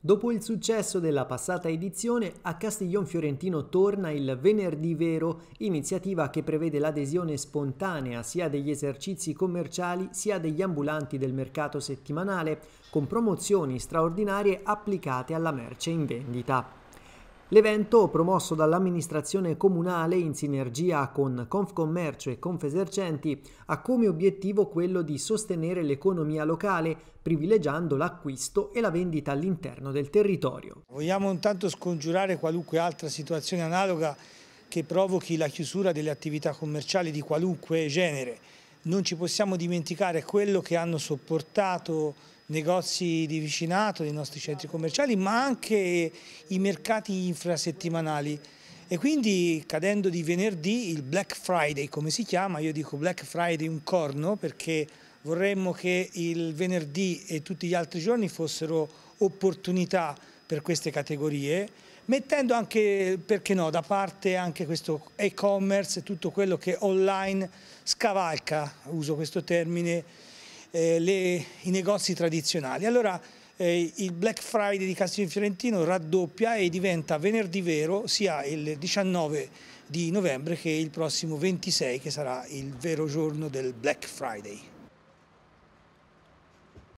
Dopo il successo della passata edizione, a Castiglion Fiorentino torna il Venerdì Vero, iniziativa che prevede l'adesione spontanea sia degli esercizi commerciali sia degli ambulanti del mercato settimanale, con promozioni straordinarie applicate alla merce in vendita. L'evento, promosso dall'amministrazione comunale in sinergia con Confcommercio e Confesercenti, ha come obiettivo quello di sostenere l'economia locale, privilegiando l'acquisto e la vendita all'interno del territorio. Vogliamo intanto scongiurare qualunque altra situazione analoga che provochi la chiusura delle attività commerciali di qualunque genere. Non ci possiamo dimenticare quello che hanno sopportato negozi di vicinato, dei nostri centri commerciali, ma anche i mercati infrasettimanali. E quindi cadendo di venerdì, il Black Friday come si chiama, io dico Black Friday un corno perché vorremmo che il venerdì e tutti gli altri giorni fossero opportunità per queste categorie, mettendo anche, perché no, da parte anche questo e-commerce, tutto quello che online scavalca, uso questo termine, eh, le, i negozi tradizionali. Allora eh, il Black Friday di Castiglione Fiorentino raddoppia e diventa venerdì vero sia il 19 di novembre che il prossimo 26 che sarà il vero giorno del Black Friday.